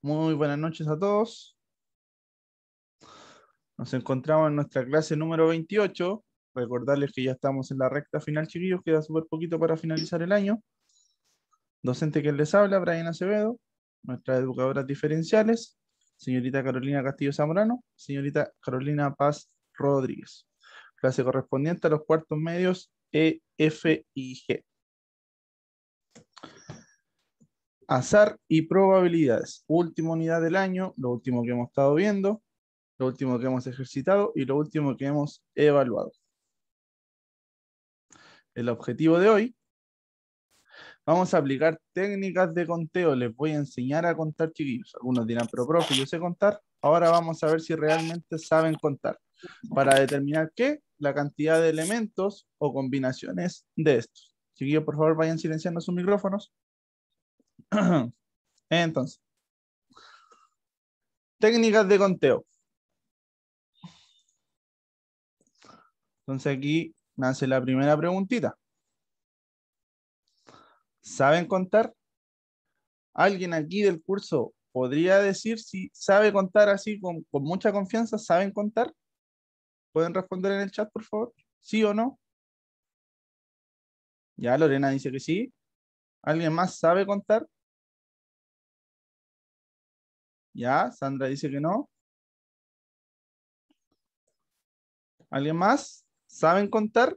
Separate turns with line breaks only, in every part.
muy buenas noches a todos. Nos
encontramos en nuestra clase número 28. Recordarles que ya estamos en la recta final, chiquillos. Queda súper poquito para finalizar el año. Docente que les habla, Brian Acevedo. Nuestras educadoras diferenciales, señorita Carolina Castillo Zambrano, señorita Carolina Paz Rodríguez. Clase correspondiente a los cuartos medios E, F y G. azar y probabilidades. Última unidad del año, lo último que hemos estado viendo, lo último que hemos ejercitado y lo último que hemos evaluado. El objetivo de hoy, vamos a aplicar técnicas de conteo. Les voy a enseñar a contar, chiquillos. Algunos dirán, pero profe, yo sé contar. Ahora vamos a ver si realmente saben contar. Para determinar qué, la cantidad de elementos o combinaciones de estos. Chiquillos, por favor, vayan silenciando sus micrófonos. Entonces, técnicas de conteo. Entonces aquí nace la primera preguntita. ¿Saben contar? ¿Alguien aquí del curso podría decir si sabe contar así con, mucha confianza? ¿Saben contar?
¿Pueden responder en el chat, por favor? ¿Sí o no? Ya Lorena dice que sí. ¿Alguien más sabe contar? Ya, Sandra dice que no. ¿Alguien más? ¿Saben contar?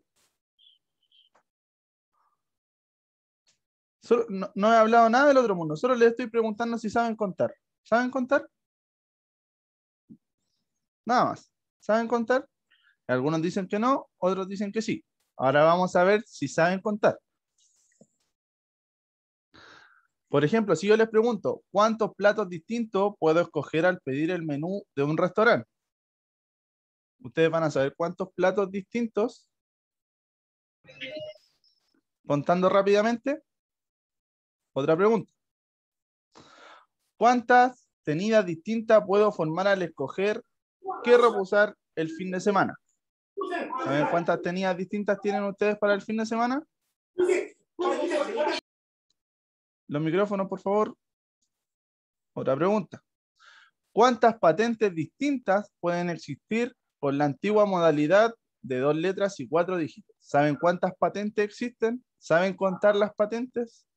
no, he hablado nada del otro mundo, solo le estoy preguntando si saben contar. ¿Saben contar? Nada más. ¿Saben contar? Algunos dicen que no, otros dicen que sí. Ahora vamos a ver si saben contar. Por ejemplo, si yo les pregunto, ¿cuántos platos distintos puedo escoger al pedir el menú de un restaurante? Ustedes van a saber cuántos platos distintos. Contando rápidamente. Otra pregunta. ¿Cuántas tenidas distintas puedo formar al escoger qué reposar el fin de semana? ¿Saben cuántas tenidas distintas tienen ustedes para el fin de semana? Los micrófonos, por favor. Otra pregunta. ¿Cuántas patentes distintas pueden existir con la antigua modalidad de dos letras y cuatro dígitos? ¿Saben cuántas patentes existen?
¿Saben contar las patentes?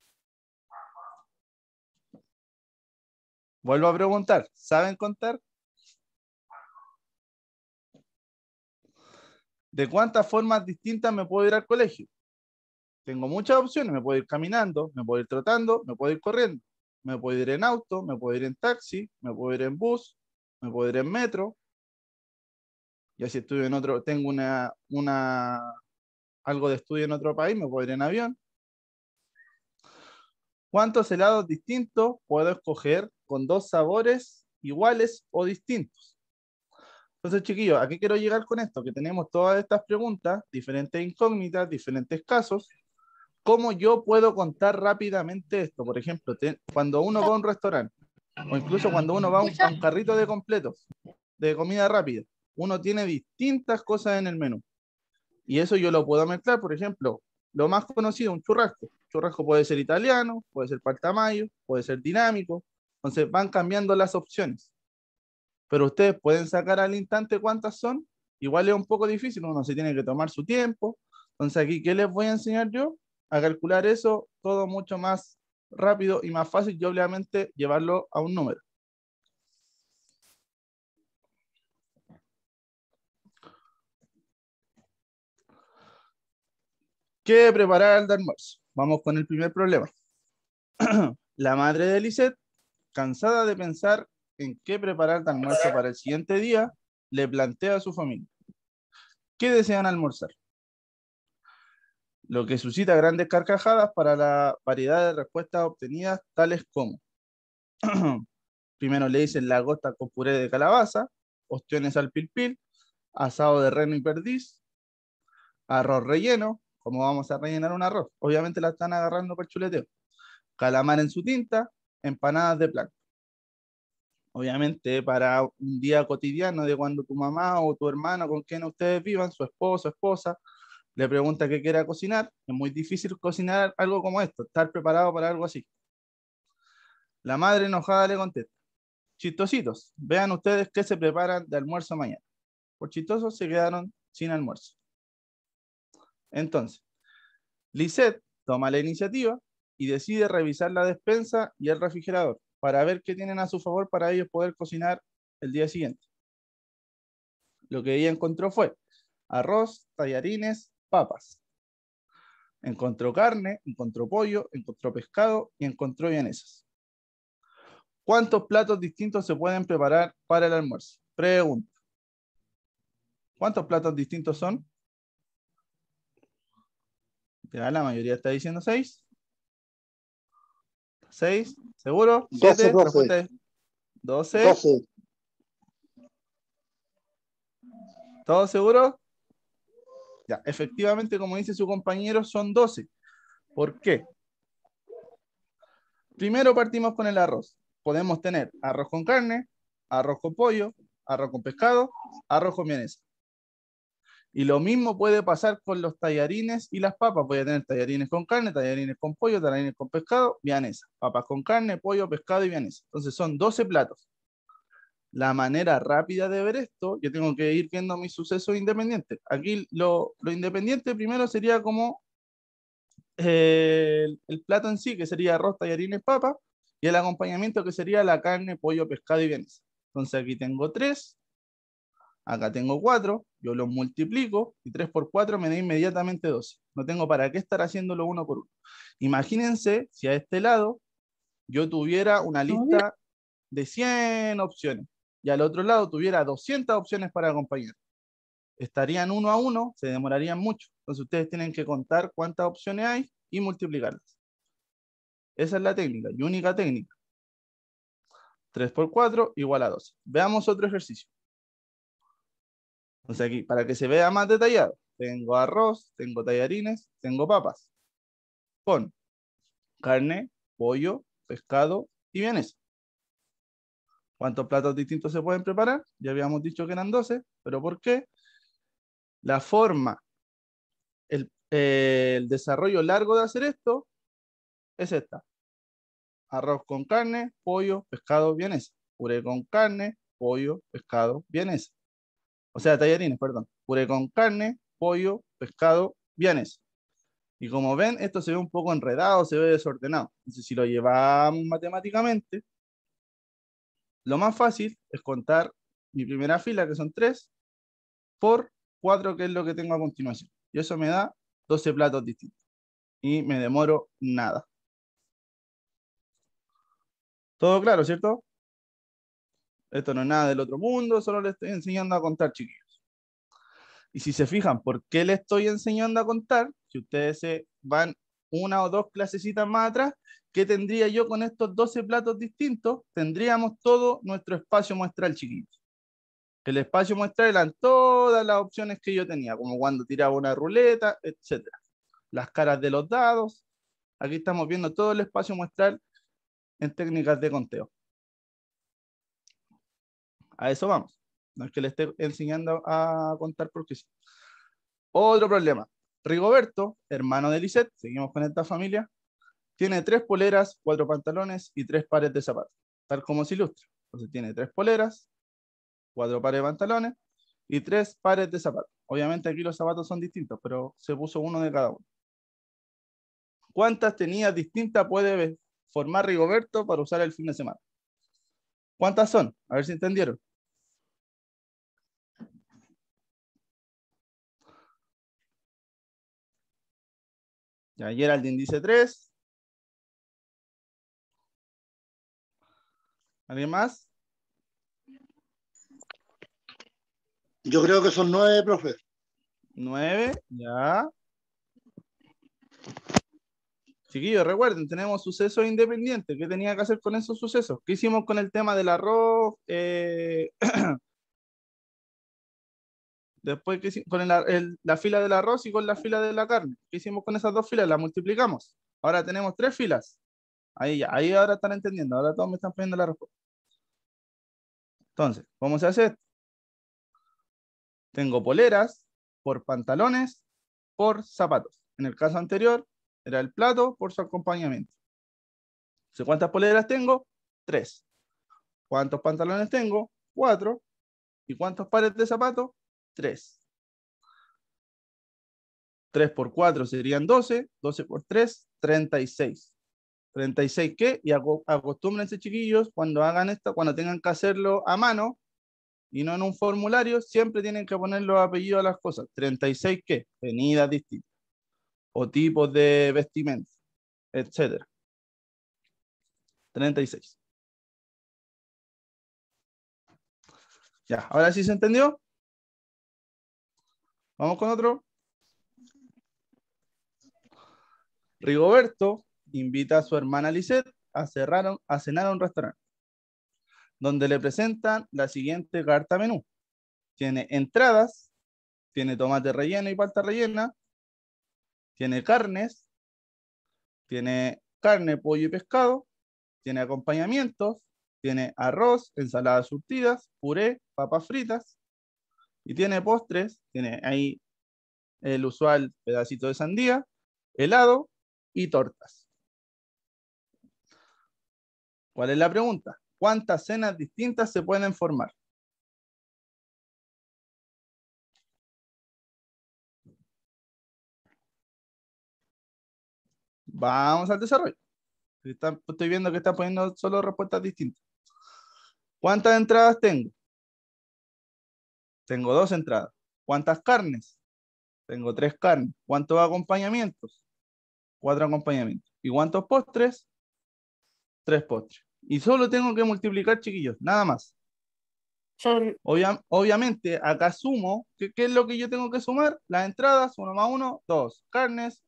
Vuelvo a preguntar, ¿saben contar?
¿De cuántas formas distintas me puedo ir al colegio? tengo muchas opciones, me puedo ir caminando, me puedo ir trotando, me puedo ir corriendo, me puedo ir en auto, me puedo ir en taxi, me puedo ir en bus, me puedo ir en metro. Y así estudio en otro, tengo una, una, algo de estudio en otro país, me puedo ir en avión. ¿Cuántos helados distintos puedo escoger con dos sabores iguales o distintos? Entonces, chiquillos, ¿a qué quiero llegar con esto? Que tenemos todas estas preguntas, diferentes incógnitas, diferentes casos, ¿Cómo yo puedo contar rápidamente esto? Por ejemplo, cuando uno va a un restaurante o incluso cuando uno va a un, carrito de completos, de comida rápida, uno tiene distintas cosas en el menú. Y eso yo lo puedo mezclar, por ejemplo, lo más conocido, un churrasco. Churrasco puede ser italiano, puede ser paltamayo, puede ser dinámico. Entonces van cambiando las opciones. Pero ustedes pueden sacar al instante cuántas son. Igual es un poco difícil, uno se tiene que tomar su tiempo. Entonces aquí, ¿qué les voy a enseñar yo? a calcular eso todo mucho más rápido y más fácil y obviamente llevarlo
a un número. ¿Qué preparar
al almuerzo? Vamos con el primer problema. La madre de Lisette, cansada de pensar en qué preparar de almuerzo para el siguiente día, le plantea a su familia. ¿Qué desean almorzar? lo que suscita grandes carcajadas para la variedad de respuestas obtenidas, tales como, primero le dicen lagosta con puré de calabaza, ostiones al pilpil, asado de reno y perdiz, arroz relleno, como vamos a rellenar un arroz, obviamente la están agarrando por chuleteo, calamar en su tinta, empanadas de plátano Obviamente para un día cotidiano de cuando tu mamá o tu hermano, con quien ustedes vivan, su esposo, esposa, le pregunta qué quiera cocinar. Es muy difícil cocinar algo como esto, estar preparado para algo así. La madre enojada le contesta, chistositos, vean ustedes qué se preparan de almuerzo mañana. Por chistosos se quedaron sin almuerzo. Entonces, Lisette toma la iniciativa y decide revisar la despensa y el refrigerador para ver qué tienen a su favor para ellos poder cocinar el día siguiente. Lo que ella encontró fue arroz, tallarines, papas. Encontró carne, encontró pollo, encontró pescado y encontró vienesas. ¿Cuántos platos distintos se pueden preparar para el almuerzo? Pregunta. ¿Cuántos platos distintos son? Ya la mayoría está diciendo seis. Seis, seguro. 12, 12. ¿Todo seguro? Ya, efectivamente, como dice su compañero, son 12. ¿Por qué? Primero partimos con el arroz. Podemos tener arroz con carne, arroz con pollo, arroz con pescado, arroz con mianesa. Y lo mismo puede pasar con los tallarines y las papas. Voy a tener tallarines con carne, tallarines con pollo, tallarines con pescado, vianesa. Papas con carne, pollo, pescado y vianesa. Entonces son 12 platos la manera rápida de ver esto, yo tengo que ir viendo mis sucesos independientes. Aquí lo, lo independiente primero sería como eh, el, plato en sí, que sería arroz, tallarines, papa, y el acompañamiento que sería la carne, pollo, pescado y bienes, Entonces aquí tengo tres, acá tengo cuatro, yo los multiplico y tres por cuatro me da inmediatamente 12. No tengo para qué estar haciéndolo uno por uno. Imagínense si a este lado yo tuviera una lista de 100 opciones y al otro lado tuviera 200 opciones para acompañar. Estarían uno a uno, se demorarían mucho. Entonces ustedes tienen que contar cuántas opciones hay y multiplicarlas. Esa es la técnica y única técnica. 3 por 4 igual a 12. Veamos otro ejercicio. Entonces aquí, para que se vea más detallado, tengo arroz, tengo tallarines, tengo papas. Con carne, pollo, pescado y bienes cuántos platos distintos se pueden preparar. Ya habíamos dicho que eran 12, pero ¿por qué? La forma, eh, el, desarrollo largo de hacer esto es esta. Arroz con carne, pollo, pescado, bienes. Puré con carne, pollo, pescado, bienes. O sea, tallarines, perdón. Puré con carne, pollo, pescado, bienes. Y como ven, esto se ve un poco enredado, se ve desordenado. Entonces, si lo llevamos matemáticamente, lo más fácil es contar mi primera fila, que son 3, por 4, que es lo que tengo a continuación. Y eso me da 12 platos distintos. Y me demoro nada. Todo claro, ¿cierto? Esto no es nada del otro mundo, solo le estoy enseñando a contar, chiquillos. Y si se fijan, ¿por qué le estoy enseñando a contar? Si ustedes se van una o dos clasecitas más atrás, ¿qué tendría yo con estos 12 platos distintos? Tendríamos todo nuestro espacio muestral chiquito. El espacio muestral eran todas las opciones que yo tenía, como cuando tiraba una ruleta, etc. Las caras de los dados. Aquí estamos viendo todo el espacio muestral en técnicas de conteo. A eso vamos. No es que le esté enseñando a contar porque sí. Otro problema. Rigoberto, hermano de Lisette, seguimos con esta familia, tiene tres poleras, cuatro pantalones y tres pares de zapatos, tal como se ilustra. Entonces tiene tres poleras, cuatro pares de pantalones y tres pares de zapatos. Obviamente aquí los zapatos son distintos, pero se puso uno de cada uno. ¿Cuántas tenías distintas puede formar Rigoberto para usar el fin de semana?
¿Cuántas son? A ver si entendieron. Ya, Geraldine dice 3.
¿Alguien más? Yo creo que son nueve, profe. Nueve, ya. Chiquillos, recuerden, tenemos sucesos independientes. ¿Qué tenía que hacer con esos sucesos? ¿Qué hicimos con el tema del arroz? Eh, Después que con la fila del arroz y con la fila de la carne. ¿Qué hicimos con esas dos filas? Las multiplicamos. Ahora tenemos tres filas. Ahí ya, ahí ahora están entendiendo. Ahora todos me están pidiendo la respuesta. Entonces, ¿cómo se hace esto? Tengo poleras por pantalones por zapatos. En el caso anterior, era el plato por su acompañamiento. ¿Cuántas poleras tengo? Tres. ¿Cuántos pantalones tengo? Cuatro. ¿Y cuántos pares de zapatos? 3. 3 por 4 serían 12, 12 por 3, 36. 36 qué? Y acostúmbrense chiquillos, cuando hagan esto, cuando tengan que hacerlo a mano y no en un formulario, siempre tienen que poner los apellidos a las cosas. 36 qué? Venidas distintas o tipos de
vestimenta, etc. 36. Ya, ahora sí se entendió. Vamos con otro.
Rigoberto invita a su hermana Lisette a, cerrar, a cenar a un restaurante, donde le presentan la siguiente carta menú. Tiene entradas, tiene tomate relleno y palta rellena, tiene carnes, tiene carne, pollo y pescado, tiene acompañamientos, tiene arroz, ensaladas surtidas, puré, papas fritas, y tiene postres, tiene ahí el usual pedacito de sandía, helado
y tortas. ¿Cuál es la pregunta? ¿Cuántas cenas distintas se pueden formar? Vamos al desarrollo. estoy viendo que está poniendo solo respuestas distintas.
¿Cuántas entradas tengo? Tengo dos entradas. ¿Cuántas carnes? Tengo tres carnes. ¿Cuántos acompañamientos? Cuatro acompañamientos. ¿Y cuántos postres? Tres postres. Y solo tengo que multiplicar, chiquillos, nada más. obviamente, acá sumo, ¿qué, es lo que yo tengo que sumar? Las entradas, uno más uno, dos. Carnes,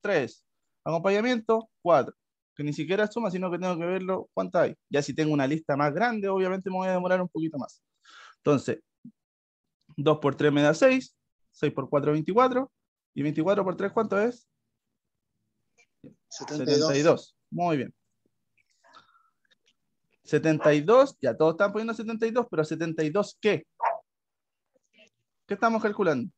tres. Acompañamiento, cuatro. Que ni siquiera suma, sino que tengo que verlo cuántas hay. Ya si tengo una lista más grande, obviamente me voy a demorar un poquito más. Entonces, 2 por 3 me da 6. 6 por 4, 24. ¿Y 24 por 3 cuánto es? 72. Muy bien. 72, ya todos están poniendo 72, pero 72 ¿qué? ¿Qué estamos calculando?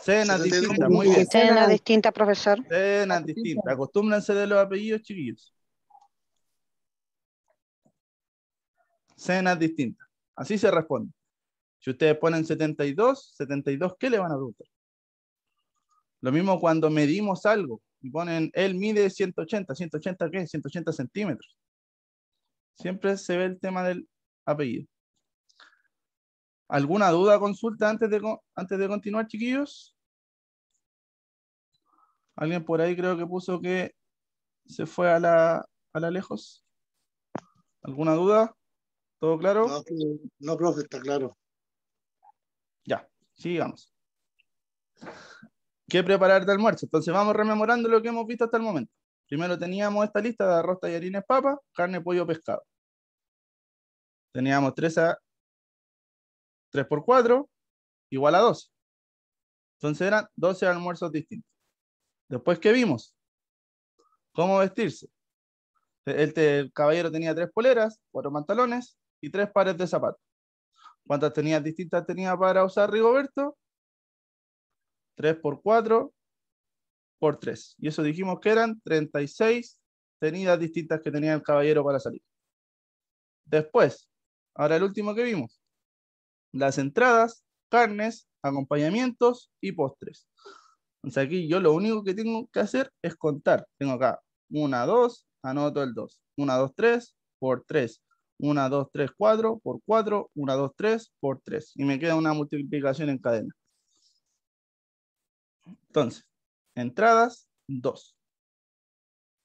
Cenas distinta, muy bien. Cenas
distintas, profesor. Cenas
distintas. Acostúmbranse de los apellidos, chiquillos. cenas distintas. Así se responde. Si ustedes ponen 72, 72, ¿qué le van a preguntar? Lo mismo cuando medimos algo y ponen, él mide 180, 180 qué? 180 centímetros. Siempre se ve el tema del apellido. ¿Alguna duda consulta antes de, antes de continuar, chiquillos? Alguien por ahí creo que puso que se fue a la, a la lejos. ¿Alguna duda? ¿Todo claro? No, profe, está claro. Ya, sigamos. ¿Qué preparar de almuerzo? Entonces vamos rememorando lo que hemos visto hasta el momento. Primero teníamos esta lista de arroz, tallarines, papa, carne, pollo, pescado.
Teníamos 3 a por 4 igual a 12. Entonces eran 12 almuerzos distintos. Después, ¿qué vimos?
Cómo vestirse. El, caballero tenía tres poleras, cuatro pantalones, y tres pares de zapatos. ¿Cuántas tenías distintas tenía para usar Rigoberto? 3 por 4 por 3. Y eso dijimos que eran 36 tenidas distintas que tenía el caballero para salir. Después, ahora el último que vimos. Las entradas, carnes, acompañamientos y postres. Entonces aquí yo lo único que tengo que hacer es contar. Tengo acá 1, 2, anoto el 2. 1, 2, 3 por 3. 1, 2, 3, 4 por 4, 1, 2, 3 por 3. Y me queda una multiplicación en cadena. Entonces, entradas 2.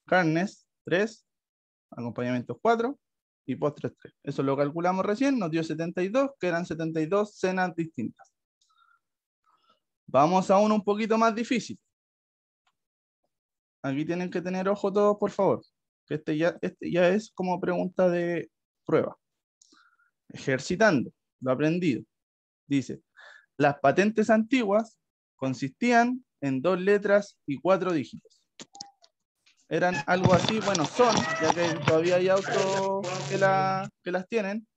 Carnes 3, acompañamientos 4 y postres 3. Eso lo calculamos recién, nos dio 72, que eran 72 cenas distintas. Vamos a uno un poquito más difícil. Aquí tienen que tener ojo todos, por favor. Este ya, este ya es como pregunta de prueba. Ejercitando lo aprendido. Dice, las patentes antiguas consistían en dos letras y cuatro dígitos. Eran algo así, bueno, son, ya que todavía hay autos que, las tienen.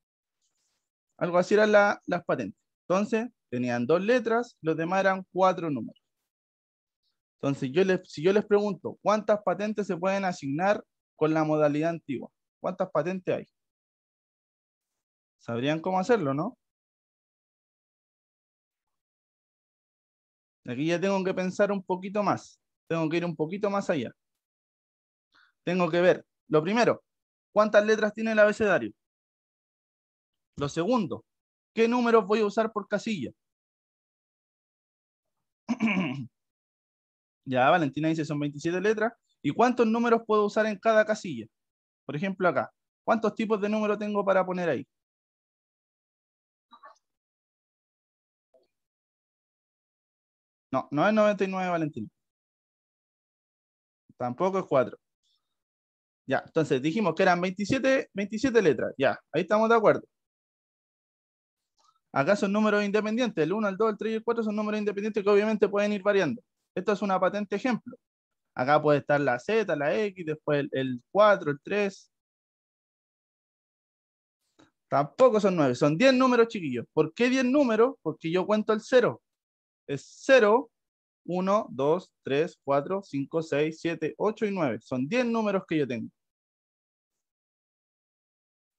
Algo así eran las patentes. Entonces, tenían dos letras, los demás eran cuatro números. Entonces, si yo les pregunto, ¿cuántas
patentes se pueden asignar con la modalidad antigua? ¿Cuántas patentes hay? Sabrían cómo hacerlo, ¿no? Aquí ya tengo que pensar un poquito más. Tengo que ir un poquito más allá. Tengo que ver, lo primero, ¿cuántas letras tiene el abecedario? Lo segundo, ¿qué números voy a usar por casilla? ya, Valentina dice, son 27 letras. ¿Y cuántos números puedo usar en cada casilla? Por ejemplo, acá. ¿Cuántos tipos de números tengo para poner ahí? No, no es 99, Valentina. Tampoco es 4. Ya, entonces dijimos que eran 27, 27 letras. Ya,
ahí estamos de acuerdo. Acá son números independientes. El 1, el 2, el 3 y el 4 son números independientes que obviamente pueden ir variando. Esto es una patente ejemplo. Acá puede estar la Z, la X, después el, el 4, el 3. Tampoco son 9, son 10 números, chiquillos. ¿Por qué 10 números? Porque yo cuento el 0 es 0, 1, 2, 3, 4, 5, 6, 7,
8 y 9. Son 10 números que yo tengo.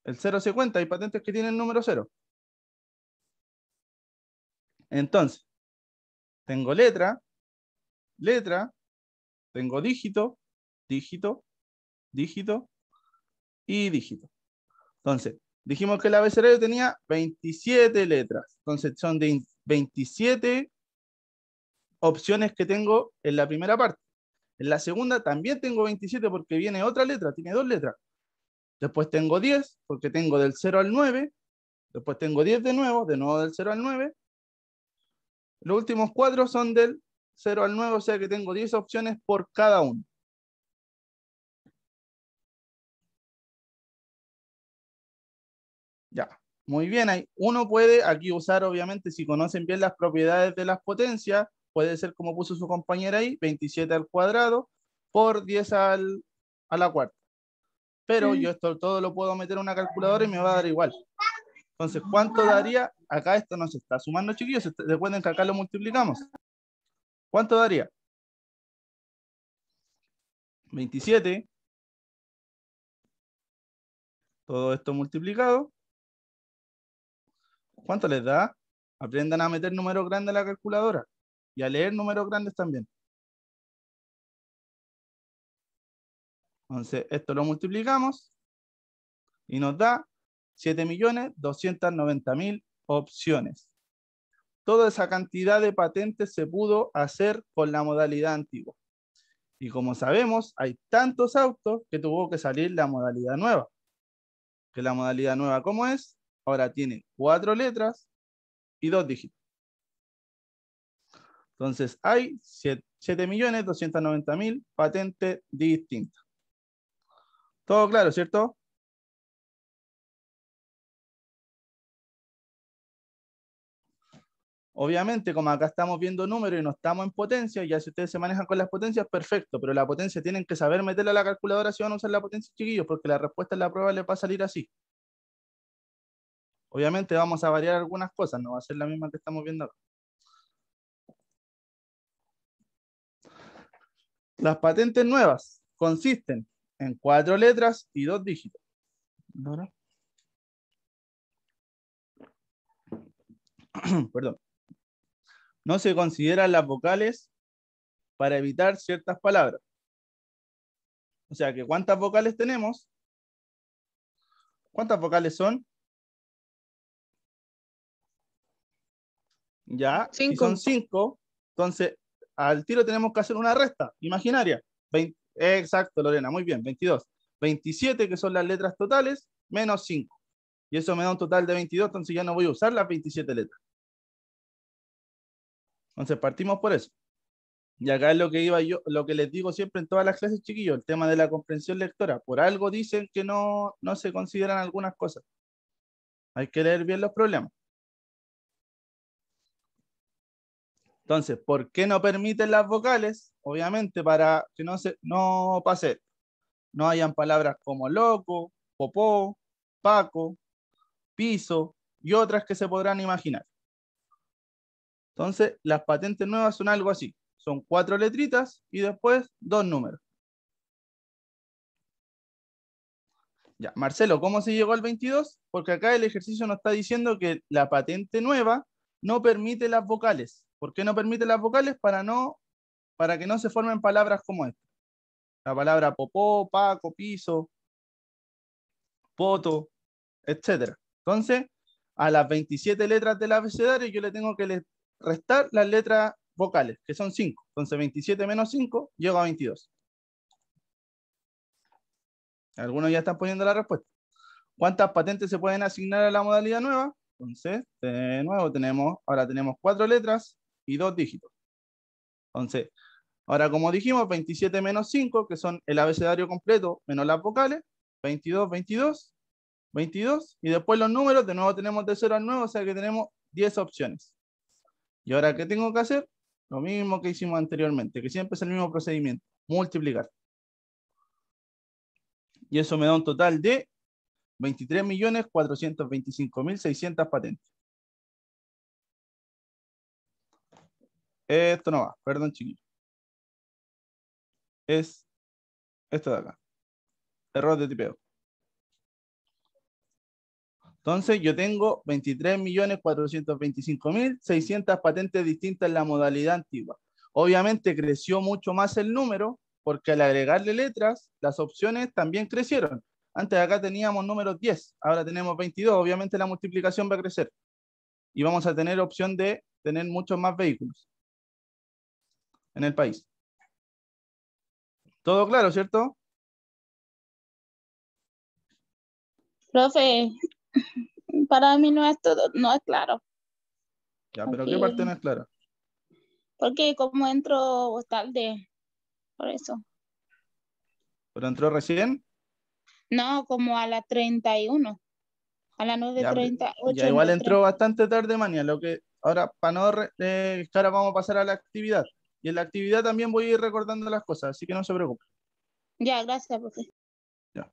El 0 se cuenta, hay patentes que tienen el número 0. Entonces, tengo letra, letra, tengo dígito, dígito, dígito y dígito. Entonces,
dijimos que el abecedario tenía 27 letras. Entonces, son de 27 opciones que tengo en la primera parte. En la segunda también tengo 27 porque viene otra letra, tiene dos letras. Después tengo 10 porque tengo del 0 al 9. Después tengo 10 de nuevo, de nuevo del 0 al 9.
Los últimos cuatro son del 0 al 9, o sea que tengo 10 opciones por cada uno. Ya, muy bien. Uno puede aquí usar, obviamente, si conocen bien las propiedades
de las potencias, puede ser como puso su compañera ahí, 27 al cuadrado por 10 a la cuarta. Pero mm. yo esto todo lo puedo meter en una calculadora y me va a dar igual. Entonces, ¿cuánto daría? Acá esto nos está sumando, chiquillos. Recuerden que acá
lo multiplicamos. ¿Cuánto daría? 27. Todo esto multiplicado. ¿Cuánto les da? Aprendan a meter números grandes en la calculadora y a leer números grandes también. Entonces, esto lo multiplicamos y nos da
7.290.000 opciones. Toda esa cantidad de patentes se pudo hacer con la modalidad antigua. Y como sabemos, hay tantos autos que tuvo que salir la modalidad nueva. Que la modalidad nueva, ¿cómo es? Ahora tiene cuatro letras y dos dígitos. Entonces hay 7.290.000 patentes
distintas. Todo claro, ¿cierto? Obviamente,
como acá estamos viendo números y no estamos en potencia, ya si ustedes se manejan con las potencias, perfecto, pero la potencia tienen que saber meterla a la calculadora si van a usar la potencia, chiquillos, porque la respuesta en la prueba les va a salir así.
Obviamente vamos a variar algunas cosas, no va a ser la misma que estamos viendo acá. Las patentes nuevas
consisten en cuatro letras y dos dígitos. Perdón. No se consideran las vocales para evitar ciertas palabras.
O sea que cuántas vocales tenemos. ¿Cuántas vocales son? Ya. son
cinco. Entonces, al tiro tenemos que hacer una resta imaginaria. exacto, Lorena, muy bien, 22. 27, que son las letras totales, menos 5. Y eso me da un total de 22, entonces ya no voy a usar las 27 letras. Entonces partimos por eso. Y acá es lo que yo, lo que les digo siempre en todas las clases, chiquillos, el tema de la comprensión lectora. Por algo dicen que no se consideran algunas cosas. Hay que leer bien los problemas. Entonces, ¿por qué no permiten las vocales? Obviamente para que no, se, no pase, no hayan palabras como loco, popó, paco, piso y otras que se podrán imaginar. Entonces, las patentes nuevas son algo así. Son cuatro letritas y después dos números. Ya, Marcelo, ¿cómo se llegó al 22? Porque acá el ejercicio nos está diciendo que la patente nueva no permite las vocales. ¿Por qué no permite las vocales? Para, no, para que no se formen palabras como esta. La palabra popó, paco, piso, poto, etc. Entonces, a las 27 letras del abecedario yo le tengo que restar las letras vocales, que son 5. Entonces 27 menos 5, llego a 22. Algunos ya están poniendo la respuesta. ¿Cuántas patentes se pueden asignar a la modalidad nueva? Entonces, de nuevo tenemos, ahora tenemos cuatro letras, y dos dígitos. Entonces, ahora como dijimos, 27 menos 5, que son el abecedario completo menos las vocales, 22, 22, 22, y después los números, de nuevo tenemos de 0 al 9, o sea que tenemos 10 opciones. Y ahora, ¿qué tengo que hacer? Lo mismo que hicimos anteriormente, que siempre es el mismo procedimiento, multiplicar.
Y eso me da un total de 23.425.600 patentes. Esto no va, perdón, chiquillo. Es esto de acá. Error de tipeo.
Entonces, yo tengo 23.425.600 patentes distintas en la modalidad antigua. Obviamente creció mucho más el número, porque al agregarle letras, las opciones también crecieron. Antes de acá teníamos números 10, ahora tenemos 22. Obviamente la multiplicación va a crecer. Y vamos a tener opción de tener muchos más
vehículos en el país. Todo claro, ¿cierto? Profe, para mí no es todo, no es claro.
Ya, pero ¿qué parte no es clara?
Porque como entro tarde, por eso.
¿Pero entró recién?
No, como a las 31. A las de Ya, ya, igual entró
bastante tarde, mañana, Lo que, ahora, para no. Eh, ahora vamos a pasar a la actividad. Y en la actividad también voy a ir recordando las cosas, así que no se preocupen.
Ya, gracias, profe. Ya.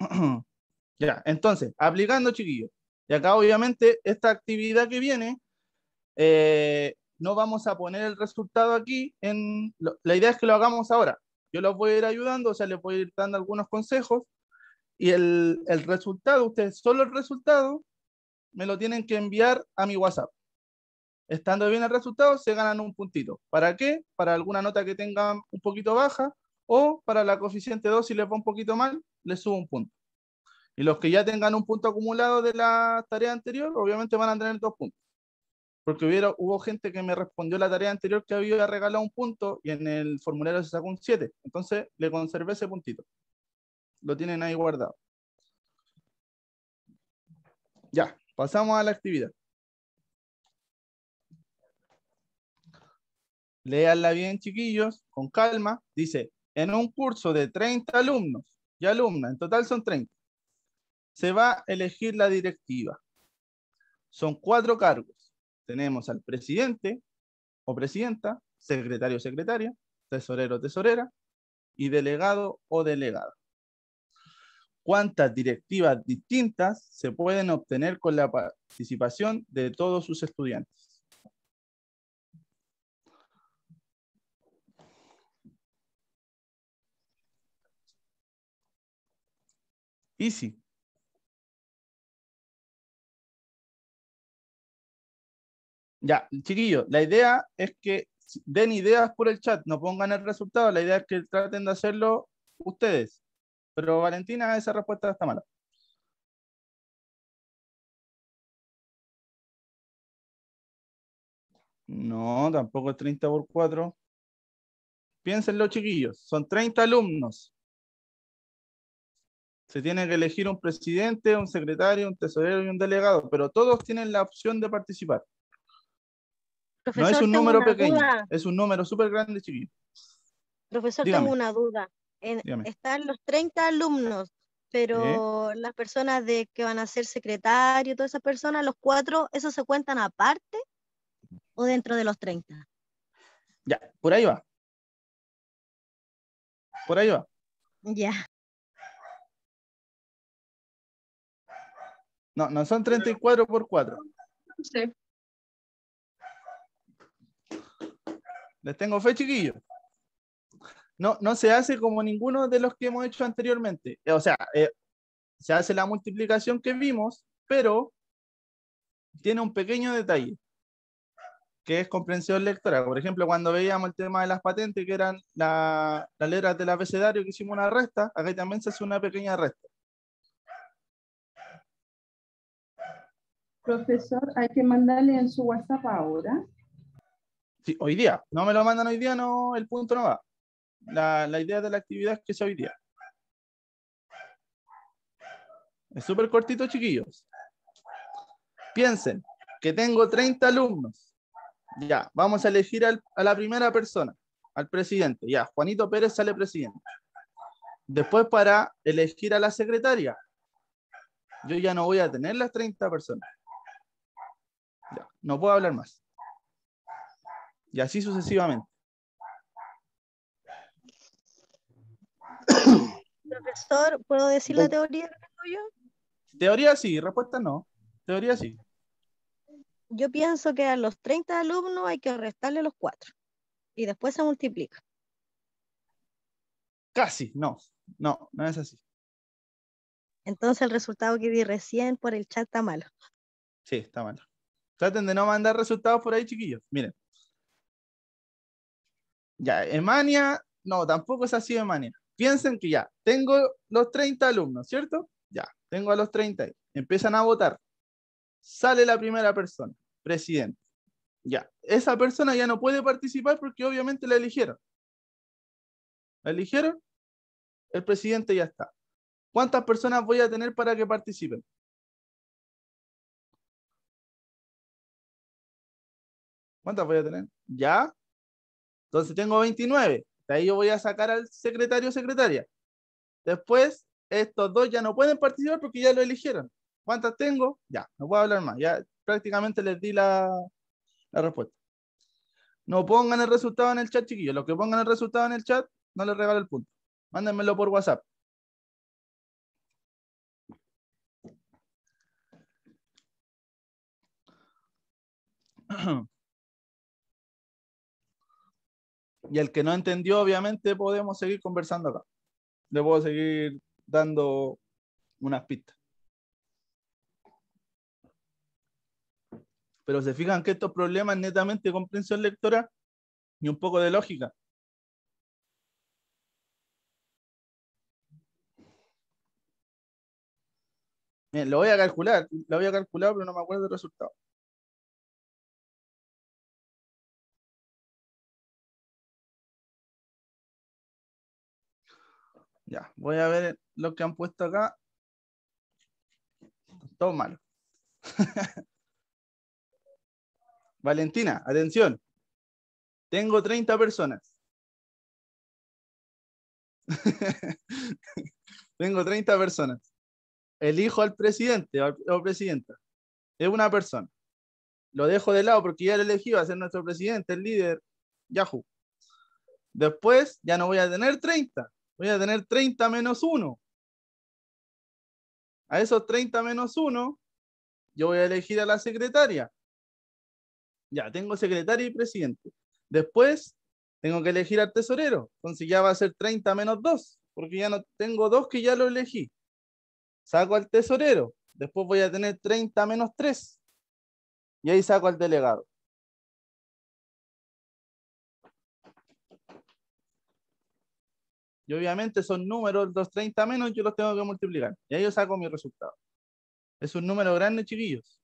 ya, entonces, aplicando, chiquillos.
Y acá, obviamente, esta actividad que viene, eh, no vamos a poner el resultado aquí. En la idea es que lo hagamos ahora. Yo los voy a ir ayudando, o sea, les voy a ir dando algunos consejos. Y el, el resultado, ustedes solo el resultado me lo tienen que enviar a mi WhatsApp. Estando bien el resultado, se ganan un puntito. ¿Para qué? Para alguna nota que tengan un poquito baja o para la coeficiente 2, si les va un poquito mal, les subo un punto. Y los que ya tengan un punto acumulado de la tarea anterior, obviamente van a tener dos puntos. Porque hubiera, hubo gente que me respondió la tarea anterior que había regalado un punto y en el formulario se sacó un 7. Entonces le conservé ese puntito. Lo tienen ahí guardado. Ya. Pasamos a la actividad. Leanla bien, chiquillos, con calma. Dice, en un curso de 30 alumnos y alumnas, en total son 30, se va a elegir la directiva. Son cuatro cargos. Tenemos al presidente o presidenta, secretario o secretaria, tesorero o tesorera y delegado o delegada cuántas directivas distintas se pueden obtener con la participación de todos sus estudiantes.
Easy. Ya, chiquillos, la idea es
que den ideas por el chat, no pongan el resultado, la idea es que traten de hacerlo ustedes.
Pero Valentina, esa respuesta está mala. No, tampoco es 30 por 4. Piénsenlo, chiquillos. Son 30 alumnos.
Se tiene que elegir un presidente, un secretario, un tesorero y un delegado, pero todos tienen la opción de participar.
no es un número pequeño,
es un número súper grande, chiquillo.
Profesor, tengo una duda están los 30 alumnos, pero las personas de, que van a ser secretario, todas esas personas, los cuatro, ¿esos se cuentan aparte o dentro de los 30? Ya, por ahí va. Por ahí va. Ya. No, no son 34 por 4. Sí.
¿Les tengo fe, chiquillos? no, no se hace como ninguno de los que hemos hecho anteriormente. Eh, o sea, eh, se hace la multiplicación que vimos, pero tiene un pequeño detalle, que es comprensión lectora. Por ejemplo, cuando veíamos el tema de las patentes, que eran las letras del abecedario, que hicimos una resta, acá también se hace una pequeña resta.
Profesor, hay que mandarle en su WhatsApp ahora.
Sí, hoy día. No me lo mandan hoy día, no, el punto no va la, idea de la actividad que es hoy día. Es súper cortito, chiquillos. Piensen que tengo 30 alumnos. Ya, vamos a elegir a la primera persona, al presidente. Ya, Juanito Pérez sale presidente. Después para elegir a la secretaria. Yo ya no voy a tener las 30 personas. Ya, no puedo hablar más. Y así sucesivamente. Profesor, ¿puedo decir la teoría Teoría sí, respuesta no. Teoría sí. Yo pienso que a los 30 alumnos hay que restarle los 4
y después se multiplica.
Casi, no, no, no es así.
Entonces el resultado que vi recién por el chat está malo.
Sí, está malo. Traten de no mandar resultados por ahí, chiquillos. Miren. Ya, Emania, no, tampoco es así Emania piensen que ya, tengo los 30 alumnos, ¿cierto? Ya, tengo a los 30 Empiezan a votar. Sale la primera persona, presidente. Ya, esa persona ya no puede
participar porque obviamente la eligieron. ¿La eligieron? El presidente ya está. ¿Cuántas personas voy a tener para que participen? ¿Cuántas voy a tener? ¿Ya? Entonces tengo 29. De ahí yo voy a sacar al secretario o secretaria.
Después, estos dos ya no pueden participar porque ya lo eligieron. ¿Cuántas tengo? Ya, no puedo hablar más. Ya prácticamente les di la, respuesta. No pongan el resultado en el chat, chiquillos. Los que pongan el resultado en el chat, no les regalo el punto. Mándenmelo por WhatsApp.
Y el que no entendió, obviamente, podemos seguir conversando acá. Le
puedo seguir dando unas pistas. Pero se fijan que estos problemas netamente comprensión lectora
y un poco de lógica. lo voy a calcular, lo voy a calcular, pero no me acuerdo del resultado. Ya, voy a ver lo que han puesto acá. Todo malo. Valentina, atención. Tengo 30 personas.
Tengo 30 personas. Elijo al presidente o presidenta. Es una persona. Lo dejo de lado porque ya lo elegí, a ser nuestro presidente, el líder. Yahoo. Después ya no voy a tener 30, voy a tener 30 menos 1. A esos 30 menos 1, yo voy a elegir a la secretaria. Ya, tengo secretaria y presidente. Después, tengo que elegir al tesorero. Entonces ya va a ser 30 menos 2, porque ya no tengo 2 que ya lo elegí. Saco al tesorero. Después voy a tener 30
menos 3. Y ahí saco al delegado. Y obviamente son números, 230 30 menos yo los tengo que multiplicar. Y ahí yo saco mi resultado. Es un número grande, chiquillos.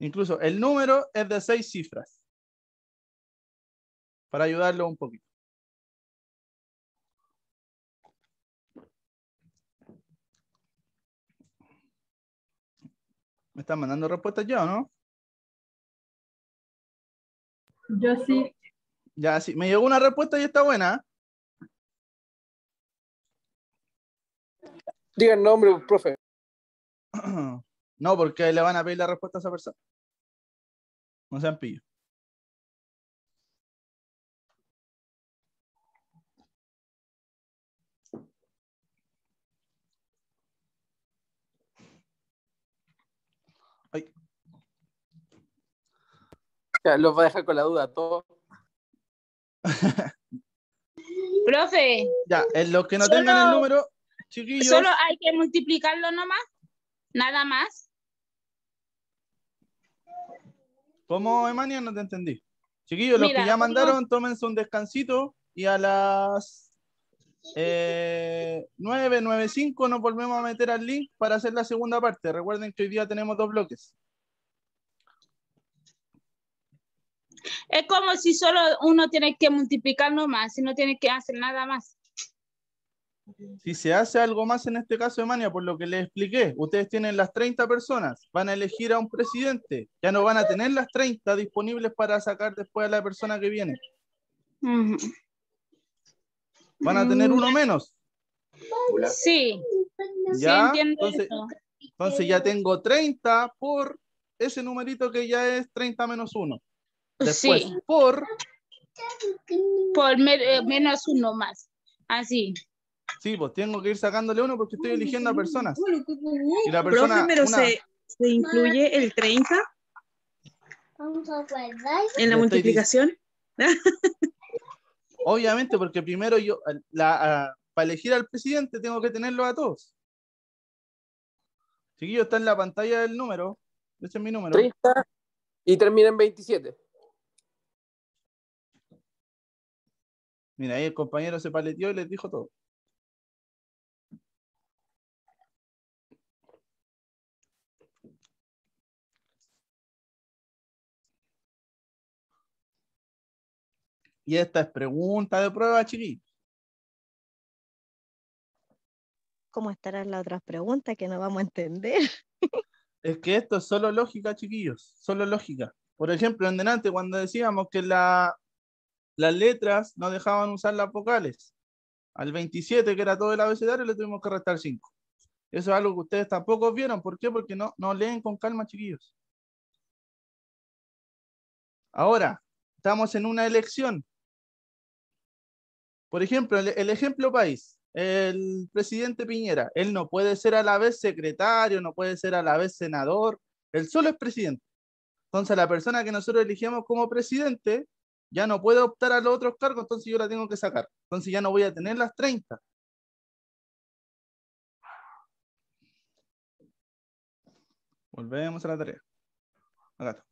Incluso el número es de seis cifras. Para ayudarlo un poquito. ¿Me están mandando respuestas ya no? Yo sí. Ya, sí. Me llegó una respuesta y está buena. Diga el nombre, profe. No, porque le van a pedir la respuesta a esa persona. No sean pillos.
Los voy a dejar con la duda todo.
Profe.
Ya, en eh, los que no tengan el número,
chiquillos. Solo hay que multiplicarlo nomás, nada más.
¿Cómo, Emania? No te entendí. Chiquillos, los que ya mandaron, tómense un descansito y a las 9.95 eh, nos volvemos a meter al link para hacer la segunda parte. Recuerden que hoy día tenemos dos bloques.
Es como si solo uno tiene que multiplicar nomás, y no tiene que hacer nada más.
Si se hace algo más en este caso, Emania, por lo que le expliqué, ustedes tienen las 30 personas, van a elegir a un presidente, ya no van a tener las 30 disponibles para sacar después a la persona que viene. Van a tener uno mm. menos. Sí.
Ya, entonces,
ya tengo 30 por ese numerito que ya es 30 menos 1 sí.
por. Por eh, menos uno más. Así.
Ah, sí, pues tengo que ir sacándole uno porque estoy eligiendo a personas.
pero se, incluye el 30 en la multiplicación.
Obviamente, porque primero yo, para elegir al presidente tengo que tenerlo a todos. Chiquillo, está en la pantalla del número.
Ese es mi número. 30 y termina en 27. Mira, ahí el compañero se paleteó y les dijo todo. Y esta es pregunta de prueba, chiquillos.
¿Cómo estarán las otras preguntas que no vamos a entender? es que esto es solo lógica, chiquillos, solo lógica. Por ejemplo, en delante, cuando decíamos que la las letras no dejaban usar las vocales. Al 27, que era todo el abecedario, le tuvimos que restar 5. Eso es algo que ustedes tampoco vieron. ¿Por qué? Porque no, no leen con calma, chiquillos.
Ahora, estamos en una elección. Por ejemplo, el, el ejemplo país el
presidente Piñera. Él no puede ser a la vez secretario, no puede ser a la vez senador, él solo es presidente. Entonces, la persona que nosotros elegimos como presidente ya no puede optar a los otros cargos, entonces yo la tengo que sacar. Entonces ya no voy a tener las 30.
Volvemos a la tarea. Acá está.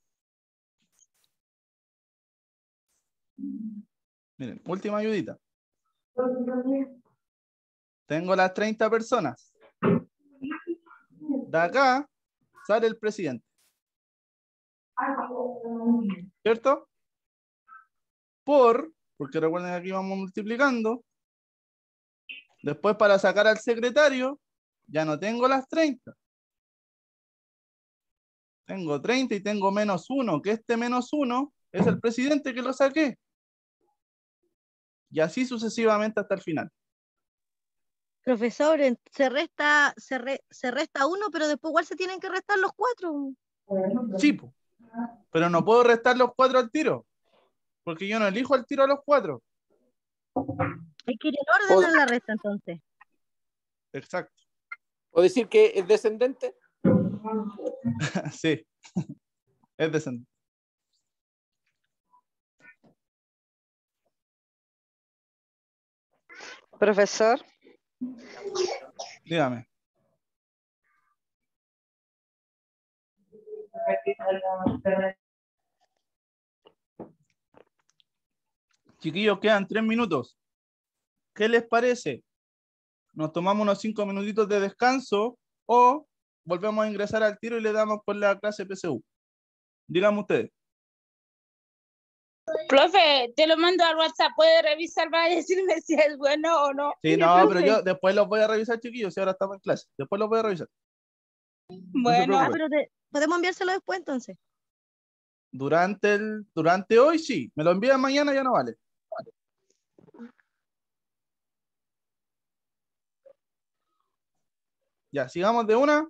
Miren, última ayudita. Tengo las
30 personas. De acá sale el presidente.
¿Cierto? porque recuerden aquí vamos multiplicando. Después para sacar al secretario, ya no tengo las 30.
Tengo 30 y tengo menos 1, que este menos 1 es el presidente que lo saqué. Y así sucesivamente hasta el final.
Profesor, se resta, se, resta uno, pero después igual se tienen que restar los cuatro.
Sí, pero no puedo restar los cuatro al tiro. Porque yo no elijo el tiro a los cuatro.
Hay que ir en orden a la resta entonces.
Exacto. ¿O decir que es descendente? sí,
es descendente. Profesor. Dígame.
Chiquillos, quedan tres minutos. ¿Qué les parece? Nos tomamos unos cinco minutitos de descanso o volvemos a ingresar al tiro y le damos por la clase PCU. Díganme ustedes.
Profe, te lo mando al WhatsApp, puede revisar para decirme si es bueno o no. Sí, no, pero yo
después los voy a revisar, chiquillos, si ahora estamos en clase. Después los voy a revisar.
Bueno, ah, pero podemos enviárselo después entonces.
Durante el, durante hoy sí, me lo envía mañana ya no vale. Ya, sigamos de una.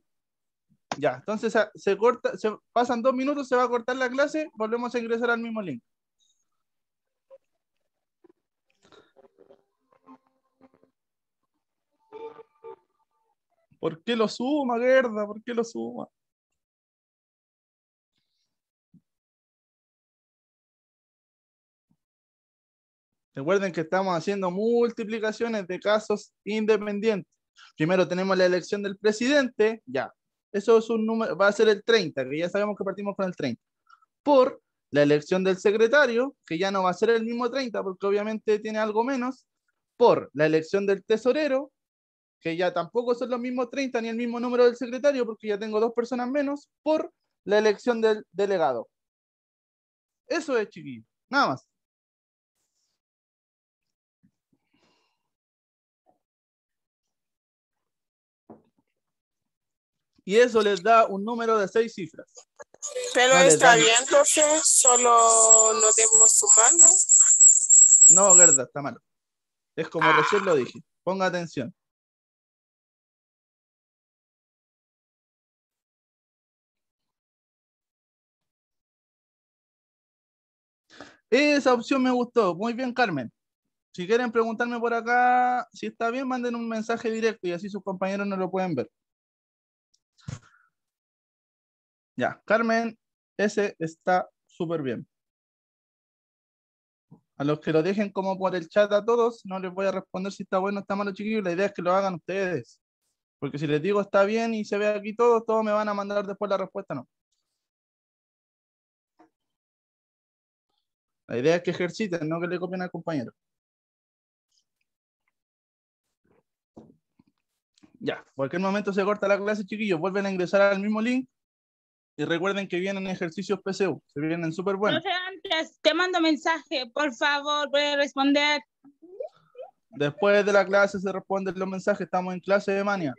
Ya, entonces se corta, se pasan dos minutos, se va a cortar la clase, volvemos a ingresar al mismo link.
¿Por qué lo suma, Gerda? ¿Por qué lo suma? Recuerden que estamos haciendo multiplicaciones de casos independientes.
Primero tenemos la elección del presidente, ya. Eso es un número, va a ser el 30, que ya sabemos que partimos con el 30. Por la elección del secretario, que ya no va a ser el mismo 30, porque obviamente tiene algo menos. Por la elección del tesorero, que ya tampoco son los mismos 30 ni el mismo número del secretario, porque ya tengo dos personas menos. Por la
elección del delegado. Eso es, chiquillo. Nada más. y eso les da un número de seis cifras. Pero está bien, José? solo no debo sumarlo. No, Gerda, está mal. Es como ah. recién lo dije. Ponga atención. Esa opción me gustó.
Muy bien, Carmen. Si quieren preguntarme por acá, si está bien, manden un mensaje directo y
así sus compañeros no lo pueden ver. Ya, Carmen, ese está súper bien. A los
que lo dejen como por el chat a todos, no les voy a responder si está bueno o está malo, chiquillos. La idea es que lo hagan ustedes. Porque si les digo está bien y se ve aquí todo, todos me van a mandar después la respuesta, no.
La idea es que ejerciten, no que le copien al compañero.
Ya, cualquier momento se corta la clase, chiquillos. Vuelven a ingresar al mismo link y recuerden que vienen ejercicios PCU, se vienen súper buenos.
antes te mando mensaje, por favor, voy responder.
Después de la clase se responden los mensajes, estamos en clase
de mania.